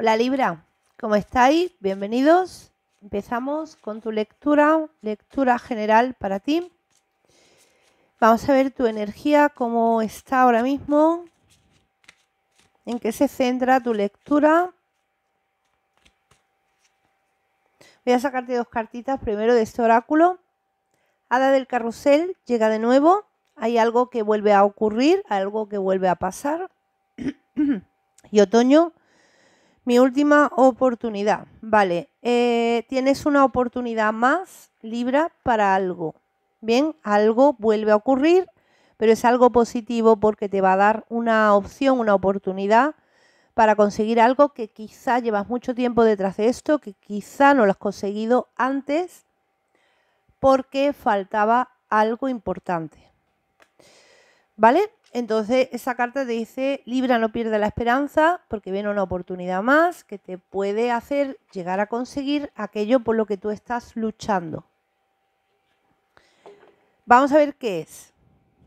Hola Libra, ¿cómo estáis? Bienvenidos. Empezamos con tu lectura, lectura general para ti. Vamos a ver tu energía, cómo está ahora mismo, en qué se centra tu lectura. Voy a sacarte dos cartitas primero de este oráculo. Hada del carrusel llega de nuevo. Hay algo que vuelve a ocurrir, algo que vuelve a pasar. y otoño mi última oportunidad. Vale, eh, tienes una oportunidad más, Libra, para algo. Bien, algo vuelve a ocurrir, pero es algo positivo porque te va a dar una opción, una oportunidad para conseguir algo que quizá llevas mucho tiempo detrás de esto, que quizá no lo has conseguido antes porque faltaba algo importante. ¿Vale? Entonces, esa carta te dice, Libra no pierda la esperanza porque viene una oportunidad más que te puede hacer llegar a conseguir aquello por lo que tú estás luchando. Vamos a ver qué es.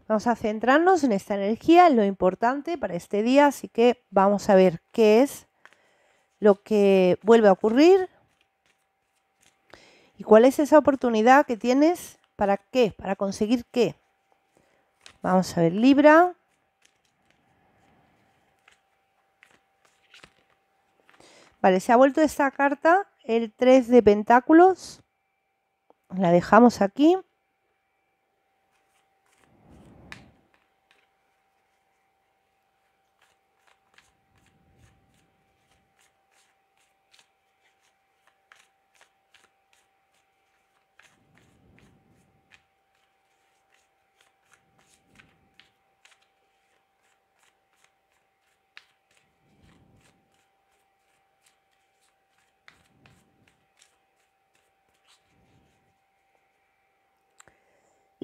Vamos a centrarnos en esta energía, en lo importante para este día, así que vamos a ver qué es lo que vuelve a ocurrir y cuál es esa oportunidad que tienes para qué, para conseguir qué. Vamos a ver, Libra. Vale, se ha vuelto esta carta, el 3 de pentáculos. La dejamos aquí.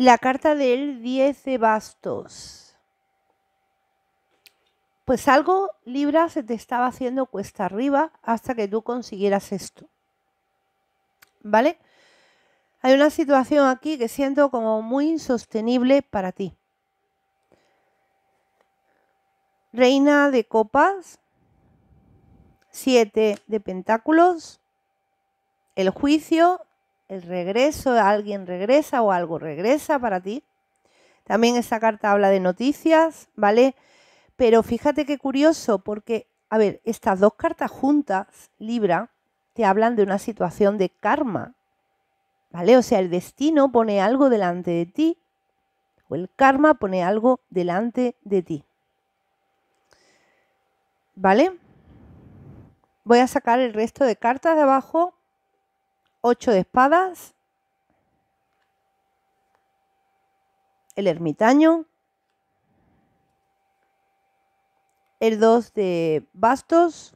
La carta del 10 de bastos. Pues algo, Libra, se te estaba haciendo cuesta arriba hasta que tú consiguieras esto. ¿Vale? Hay una situación aquí que siento como muy insostenible para ti. Reina de copas, siete de pentáculos, el juicio el regreso, alguien regresa o algo regresa para ti. También esta carta habla de noticias, ¿vale? Pero fíjate qué curioso, porque, a ver, estas dos cartas juntas, Libra, te hablan de una situación de karma, ¿vale? O sea, el destino pone algo delante de ti, o el karma pone algo delante de ti. ¿Vale? Voy a sacar el resto de cartas de abajo 8 de espadas, el ermitaño, el 2 de bastos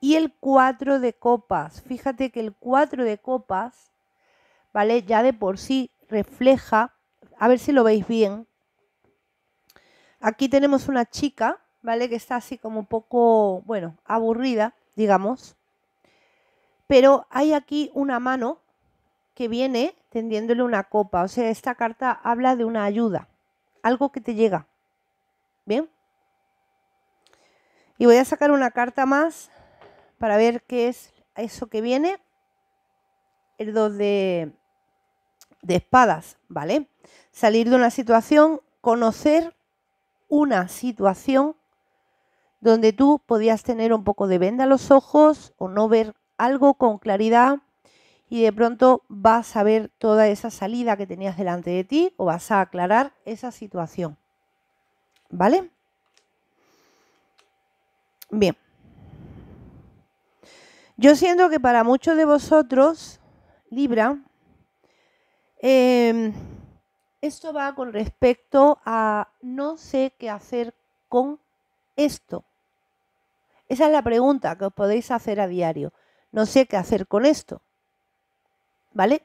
y el 4 de copas. Fíjate que el 4 de copas, ¿vale? Ya de por sí refleja, a ver si lo veis bien. Aquí tenemos una chica, ¿vale? Que está así como un poco, bueno, aburrida, digamos pero hay aquí una mano que viene tendiéndole una copa. O sea, esta carta habla de una ayuda, algo que te llega. ¿Bien? Y voy a sacar una carta más para ver qué es eso que viene. El 2 de, de espadas, ¿vale? Salir de una situación, conocer una situación donde tú podías tener un poco de venda a los ojos o no ver algo con claridad y de pronto vas a ver toda esa salida que tenías delante de ti o vas a aclarar esa situación. ¿Vale? Bien. Yo siento que para muchos de vosotros, Libra, em, esto va con respecto a no sé qué hacer con esto. Esa es la pregunta que os podéis hacer a diario no sé qué hacer con esto. ¿Vale?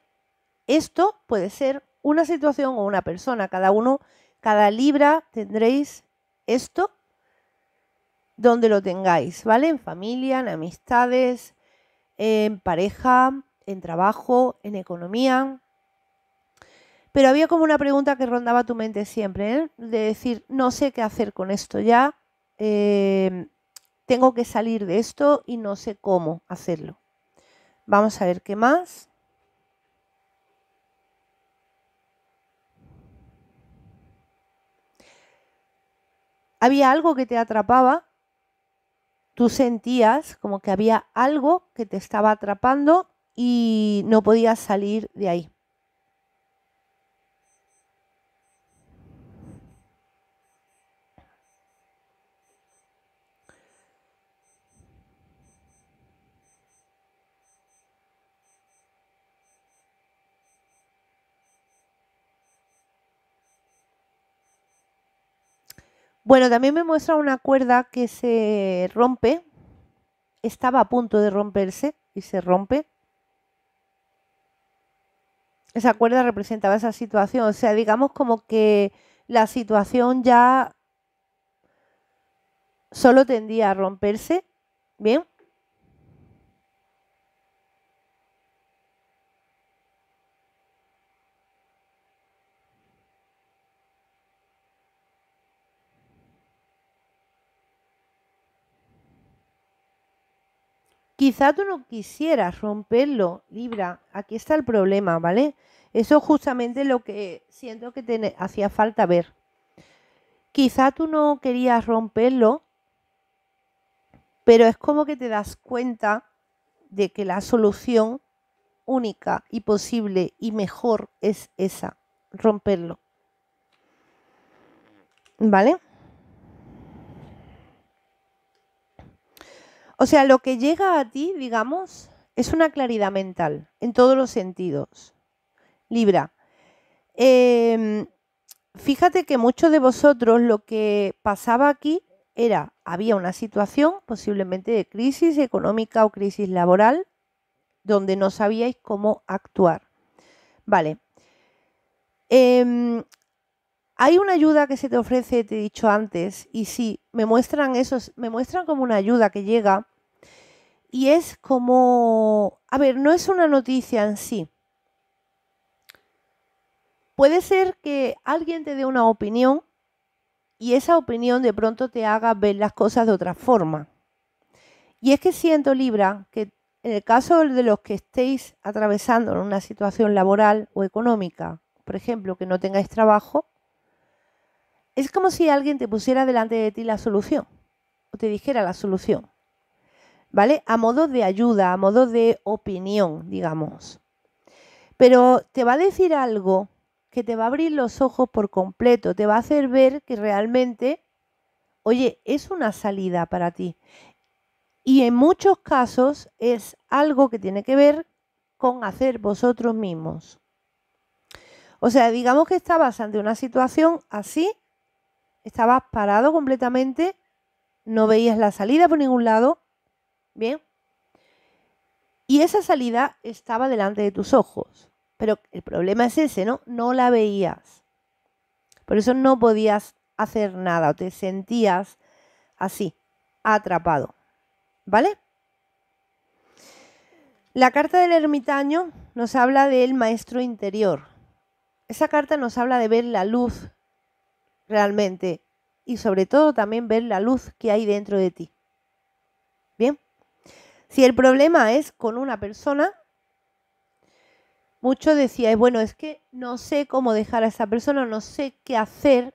Esto puede ser una situación o una persona. Cada uno, cada libra tendréis esto donde lo tengáis, ¿vale? En familia, en amistades, en pareja, en trabajo, en economía. Pero había como una pregunta que rondaba tu mente siempre, ¿eh? de decir, no sé qué hacer con esto ya, eh, tengo que salir de esto y no sé cómo hacerlo. Vamos a ver qué más. Había algo que te atrapaba. Tú sentías como que había algo que te estaba atrapando y no podías salir de ahí. Bueno, también me muestra una cuerda que se rompe, estaba a punto de romperse y se rompe. Esa cuerda representaba esa situación, o sea, digamos como que la situación ya solo tendía a romperse, ¿bien? Quizá tú no quisieras romperlo, Libra. Aquí está el problema, ¿vale? Eso es justamente lo que siento que te hacía falta ver. Quizá tú no querías romperlo, pero es como que te das cuenta de que la solución única y posible y mejor es esa, romperlo. ¿Vale? O sea, lo que llega a ti, digamos, es una claridad mental en todos los sentidos. Libra, em, fíjate que muchos de vosotros lo que pasaba aquí era, había una situación posiblemente de crisis económica o crisis laboral donde no sabíais cómo actuar. Vale. Em, hay una ayuda que se te ofrece, te he dicho antes, y sí, me muestran eso, me muestran como una ayuda que llega y es como, a ver, no es una noticia en sí. Puede ser que alguien te dé una opinión y esa opinión de pronto te haga ver las cosas de otra forma. Y es que siento, Libra, que en el caso de los que estéis atravesando una situación laboral o económica, por ejemplo, que no tengáis trabajo, es como si alguien te pusiera delante de ti la solución o te dijera la solución. ¿Vale? A modo de ayuda, a modo de opinión, digamos. Pero te va a decir algo que te va a abrir los ojos por completo, te va a hacer ver que realmente, oye, es una salida para ti. Y en muchos casos es algo que tiene que ver con hacer vosotros mismos. O sea, digamos que estabas ante una situación así Estabas parado completamente, no veías la salida por ningún lado. Bien. Y esa salida estaba delante de tus ojos. Pero el problema es ese, ¿no? No la veías. Por eso no podías hacer nada o te sentías así, atrapado. ¿Vale? La carta del ermitaño nos habla del maestro interior. Esa carta nos habla de ver la luz realmente y sobre todo también ver la luz que hay dentro de ti. Bien, si el problema es con una persona, muchos decíais, bueno, es que no sé cómo dejar a esa persona, no sé qué hacer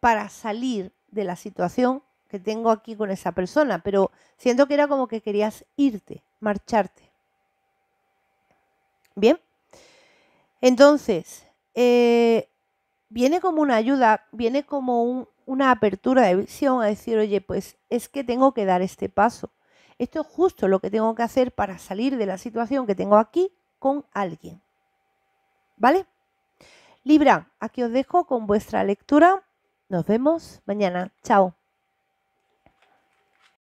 para salir de la situación que tengo aquí con esa persona, pero siento que era como que querías irte, marcharte. Bien, entonces, eh, viene como una ayuda, viene como una apertura de visión a decir, oye, pues es que tengo que dar este paso. Esto es justo lo que tengo que hacer para salir de la situación que tengo aquí con alguien. ¿Vale? Libra, aquí os dejo con vuestra lectura. Nos vemos mañana. Chao.